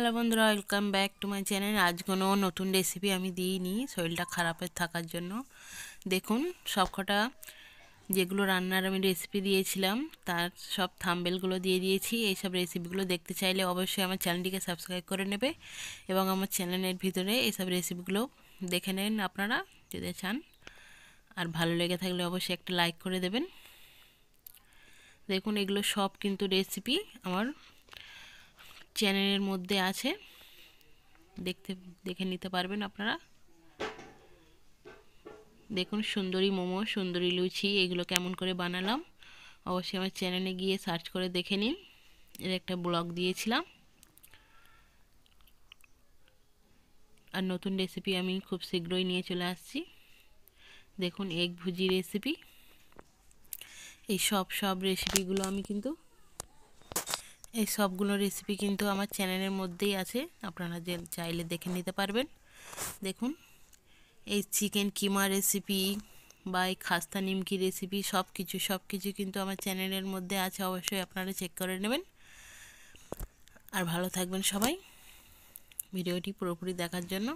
hello বন্ধুরা welcome back to my channel আজ কোনো নতুন রেসিপি আমি দিইনি শরীরটা খারাপের থাকার জন্য দেখুন সবকটা যেগুলো রান্নার আমি রেসিপি দিয়েছিলাম তার সব থাম্বেলগুলো দিয়ে দিয়েছি এইসব রেসিপিগুলো দেখতে চাইলে অবশ্যই আমার চ্যানেলটিকে সাবস্ক্রাইব করে নেবে এবং আমার চ্যানেলের ভিতরে এইসব রেসিপিগুলো দেখে নেন আপনারা যদি চান আর ভালো লেগে থাকলে অবশ্যই একটা লাইক করে দেবেন দেখুন এগুলো সব কিন্তু রেসিপি আমার চ্যানেলের মধ্যে আছে দেখতে দেখে নিতে পারবেন আপনারা দেখুন সুন্দরী মোমো সুন্দরী লুচি এগুলো কেমন করে বানালাম অবশ্যই আমার চ্যানেলে গিয়ে সার্চ করে দেখে নিন এর একটা ব্লগ দিয়েছিলাম আর নতুন রেসিপি আমি খুব শীঘ্রই নিয়ে চলে আসছি দেখুন এগ ভুজি রেসিপি এই সব সব রেসিপিগুলো আমি কিন্তু এই সবগুলো রেসিপি কিন্তু আমার চ্যানেলের মধ্যেই আছে আপনারা যে চাইলে দেখে নিতে পারবেন দেখুন এই চিকেন কিমা রেসিপি বা এই খাস্তা নিমকি রেসিপি সব কিছু সব কিছু কিন্তু আমার চ্যানেলের মধ্যে আছে অবশ্যই আপনারা চেক করে নেবেন আর ভালো থাকবেন সবাই ভিডিওটি পুরোপুরি দেখার জন্য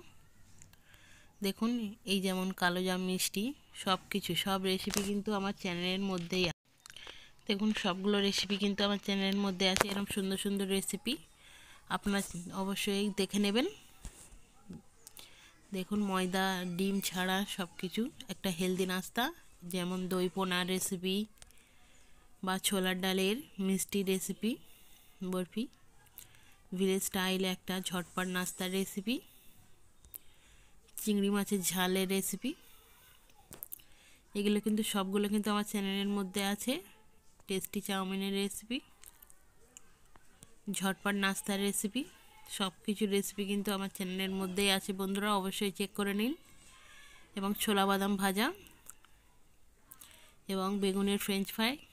দেখুন এই যেমন কালো জাম মিষ্টি সব কিছু সব রেসিপি কিন্তু আমার চ্যানেলের মধ্যেই দেখুন সবগুলো রেসিপি কিন্তু আমার চ্যানেলের মধ্যে আছে এরকম সুন্দর সুন্দর রেসিপি আপনারা অবশ্যই দেখে নেবেন দেখুন ময়দা ডিম ছাড়া সব কিছু একটা হেলদি নাস্তা যেমন দই পোনার রেসিপি বা ছোলার ডালের মিষ্টি রেসিপি বরফি ভিলেজ স্টাইল একটা ঝটপট নাস্তার রেসিপি চিংড়ি মাছের ঝালের রেসিপি এগুলো কিন্তু সবগুলো কিন্তু আমার চ্যানেলের মধ্যে আছে টেস্টি চাউমিনের রেসিপি ঝটপট নাস্তার রেসিপি সব কিছু রেসিপি কিন্তু আমার চ্যানেলের মধ্যেই আছে বন্ধুরা অবশ্যই চেক করে নিন এবং ছোলা বাদাম ভাজা এবং বেগুনের ফ্রেঞ্চ ফ্রাই